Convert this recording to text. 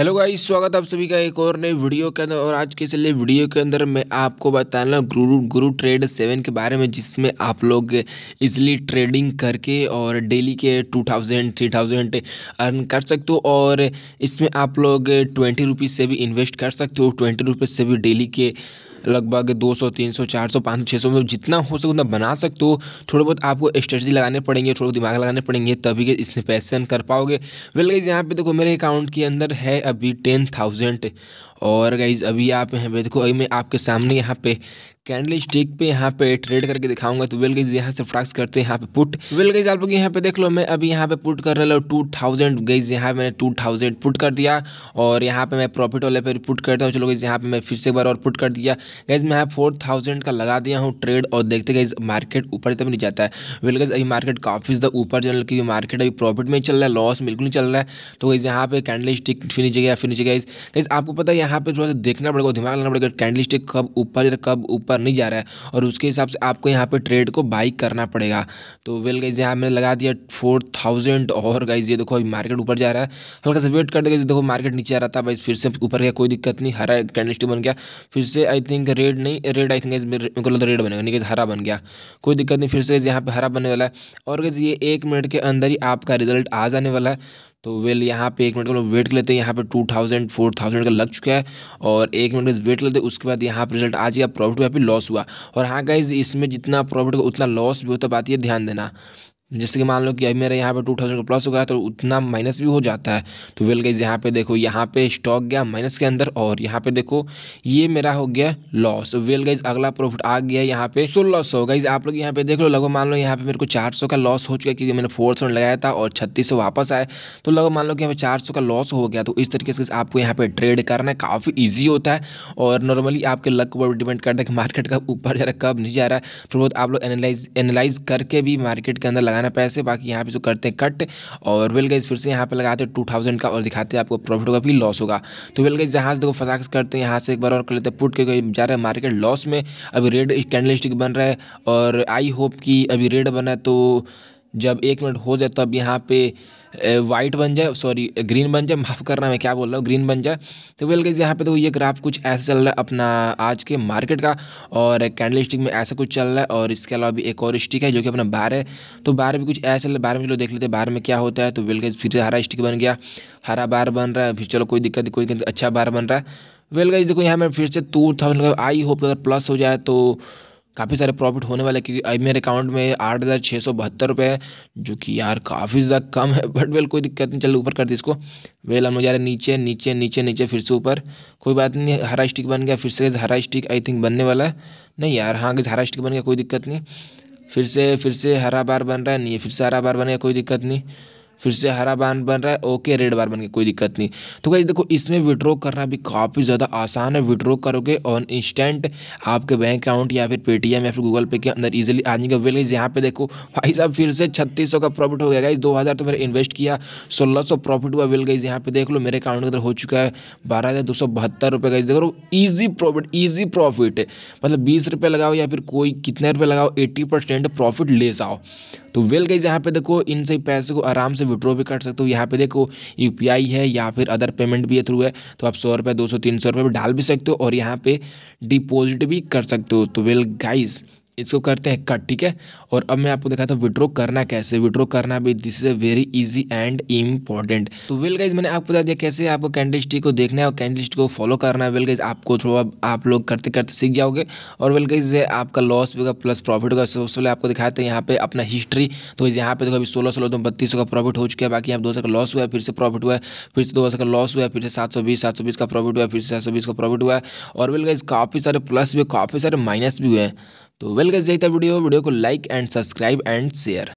hello guys स्वागत आप सभी का एक और नई वीडियो के अंदर और आज के चलिए वीडियो के अंदर मैं आपको बताना गुरु गुरु ट्रेड सेवन के बारे में जिसमें आप लोग इजीली ट्रेडिंग करके और डेली के two thousand three thousand earn कर सकते हो और इसमें आप लोग ट्वेंटी रुपीज़ से भी इन्वेस्ट कर सकते हो ट्वेंटी रुपीज़ से भी डेली के लगभग 200 300 400 500 600 मतलब जितना हो सके उतना बना सकते हो थोड़ा बहुत आपको स्ट्रेटजी लगाने पड़ेंगे थोड़ा दिमाग लगाने पड़ेंगे तभी के इसमें पैसे कर पाओगे वेल गाइज यहाँ पे देखो मेरे अकाउंट के अंदर है अभी टेन थाउजेंड और गाइज अभी आप यहाँ पे देखो अभी मैं आपके सामने यहाँ पे कैंडल स्टिक पे यहाँ पे ट्रेड करके दिखाऊंगा तो वेल गईज यहाँ से फ्राक्स करते हैं यहाँ पे पुट वेल गई आप लोग यहाँ पे देख लो मैं अभी यहाँ पे पुट कर रहे लो टू थाउजेंड गई यहाँ मैंने टू थाउजेंड पुट कर दिया और यहाँ पे मैं प्रॉफिट वाले पर पुट करता हूँ चलो गईज यहाँ पे मैं फिर से एक बार और पुट कर दिया गैज़ मैं फोर थाउजेंड का लगा दिया हूँ ट्रेड और देखते गए मार्केट ऊपर तब नहीं जाता है वेल गैज़ अभी मार्केट काफ़ी ज़्यादा ऊपर चल है मार्केट अभी प्रॉफिट में चल रहा है लॉस बिल्कुल नहीं चल रहा है तो गैस यहाँ पे कैंडल स्टिक फिनिश गया फिनिश गया गैस आपको पता है यहाँ पर थोड़ा सा देखना पड़ेगा दिमाग लगाना पड़ेगा कैंडल स्टिक कब ऊपर कब ऊपर नहीं जा रहा है और उसके हिसाब से आपको यहाँ पर ट्रेड को बाइक करना पड़ेगा तो वेल गैज़ यहाँ मैंने लगा दिया फोर थाउजेंड और गाइज ये देखो अभी मार्केट ऊपर जा रहा है हल्का सा वेट कर देगा देखो मार्केट नीचे आ रहा था भाई फिर से ऊपर गया कोई दिक्कत नहीं हरा कैंडल स्टिक बन गया फिर से आई थिंक थिंक रेड नहीं रेड आई थिंक मतलब रेड बनेगा नहीं हरा बन गया कोई दिक्कत नहीं फिर से यहाँ पे हरा बनने वाला है और गैस ये एक मिनट के अंदर ही आपका रिजल्ट आ जाने वाला है तो वेल यहाँ पे एक मिनट का वेट कर लेते हैं यहाँ पे टू थाउजेंड फोर थाउजेंड का लग चुका है और एक मिनट का वेट लेते हैं उसके बाद यहाँ पर रिजल्ट आ जाएगा प्रॉफिट यहाँ पे लॉस हुआ और हाँ गाइज इसमें जितना प्रॉफिट होगा उतना लॉस भी होता बात ये ध्यान देना जैसे कि मान लो कि अभी मेरे यहाँ पे टू थाउजेंड प्लस हो गया तो उतना माइनस भी हो जाता है तो वेल गाइज यहाँ पे देखो यहाँ पे स्टॉक गया माइनस के अंदर और यहाँ पे देखो ये मेरा हो गया लॉस वेल गाइज अगला प्रॉफिट आ गया यहाँ पे सो लॉस हो गाइज आप लोग यहाँ पे देख लो लगभग मान लो यहाँ पे मेरे को चार का लॉस हो चुका है क्योंकि मैंने फोर लगाया था और छत्तीस वापस आए तो लगभग मान लो कि यहाँ पे चार का लॉस हो गया तो इस तरीके से आपको यहाँ पे ट्रेड करना काफ़ी ईजी होता है और नॉर्मली आपके लक पर डिपेंड करता है कि मार्केट कब ऊपर जा रहा है कब नहीं जा रहा है तो बहुत आप लोग एनालाइज एनालाइज करके भी मार्केट के अंदर लगा लगाना पैसे बाकी यहाँ पे जो करते हैं कट और वेल गई फिर से यहाँ पे लगाते हैं टू थाउजेंड का और दिखाते हैं आपको प्रॉफिट होगा कि लॉस होगा तो वेल गई जहाँ से देखो फटाक करते हैं यहाँ से एक बार और कर लेते हैं पुट के जा रहे हैं मार्केट लॉस में अभी रेड कैंडल स्टिक बन रहा है और आई होप कि अभी रेड बना है तो जब एक मिनट हो जाए तब यहाँ पे वाइट बन जाए सॉरी ग्रीन बन जाए माफ़ करना मैं क्या बोल रहा हूँ ग्रीन बन जाए तो वेल गई यहाँ पे देखो ये ग्राफ कुछ ऐसा चल रहा है अपना आज के मार्केट का और कैंडल स्टिक में ऐसा कुछ चल रहा है और इसके अलावा भी एक और स्टिक है जो कि अपना बार है तो बार भी कुछ ऐसा चल रहा है बार में चलो देख लेते हैं बार में क्या होता है तो वेल गई फिर हरा स्टिक बन गया हरा बार बन रहा है फिर चलो कोई दिक्कत कोई अच्छा बार बन रहा है वेल गई देखो यहाँ पर फिर से टू थाउजेंड आई होप अगर प्लस हो जाए तो काफ़ी सारे प्रॉफिट होने वाले क्योंकि अभी मेरे अकाउंट में आठ हज़ार छः सौ बहत्तर रुपये है जो कि यार काफ़ी ज़्यादा कम है बट वेल कोई दिक्कत नहीं चलो ऊपर कर दी इसको वेल हम लोग जा रहे नीचे नीचे नीचे नीचे फिर से ऊपर कोई बात नहीं हरा स्टिक बन गया फिर से हरा स्टिक आई थिंक बनने वाला है नहीं यार हाँ कि हरा स्टिक बन गया कोई दिक्कत नहीं फिर से फिर से हरा बार बन रहा है नहीं फिर से हरा बार बन गया कोई दिक्कत नहीं फिर से हरा बार बन रहा है ओके रेड बार बन गया कोई दिक्कत नहीं तो भाई देखो इसमें विड्रॉ करना भी काफ़ी ज़्यादा आसान है विड्रॉ करोगे ऑन इंस्टेंट आपके बैंक अकाउंट या फिर पेटीएम या फिर गूगल पे के अंदर ईजिली आ जाएंगे वेल यहाँ पे देखो भाई साहब फिर से छत्तीस का प्रॉफिट हो गया गाइज दो तो मैंने इन्वेस्ट किया सोलह प्रॉफिट हुआ वेल गाइज यहाँ पे देख लो मेरे अकाउंट के अंदर हो चुका है बारह हज़ार दो सौ बहत्तर रुपये गाइज देखो ईजी प्रॉफिट ईजी प्रॉफिट मतलब बीस रुपये लगाओ या फिर कोई कितने रुपये लगाओ एट्टी परसेंट प्रॉफिट ले जाओ तो वेल गाइज यहाँ पे देखो इन सही पैसे को आराम से विड्रॉ भी कर सकते हो यहाँ पे देखो यू है या फिर अदर पेमेंट भी थ्रू है तो आप सौ रुपये दो सौ तीन सौ रुपये डाल भी सकते हो और यहाँ पे डिपॉजिट भी कर सकते हो तो वेल गाइज़ इसको करते हैं कट ठीक है और अब मैं आपको दिखाता हूँ विड्रॉ करना कैसे विड्रॉ करना भी this is a very easy and important तो वेल गाइज मैंने आपको बता दिया कैसे आपको कैंडलिस्ट को देखना है और कैंडलिस्ट को फॉलो करना है वेल गाइज आपको थोड़ा आप लोग करते करते सीख जाओगे और वेल गाइज आपका लॉस भी होगा प्लस प्रॉफिट होगा सबसे पहले आपको दिखाते हैं यहाँ पे अपना हिस्ट्री तो यहाँ पे देखो अभी सोलह सोलह दो बत्तीस का प्रॉफिट हो चुका है बाकी यहाँ दो सौ का लॉस हुआ है फिर से प्रॉफिट हुआ है फिर से दो का लॉस हुआ है फिर से सात सौ बीस सात सौ बीस का प्रॉफिट हुआ है फिर से सात सौ बीस का प्रॉफिट हुआ है और वेल गाइज काफ़ी सारे प्लस भी काफ़ी सारे माइनस भी हुए हैं तो वेलकम गज वीडियो वीडियो को like and subscribe and share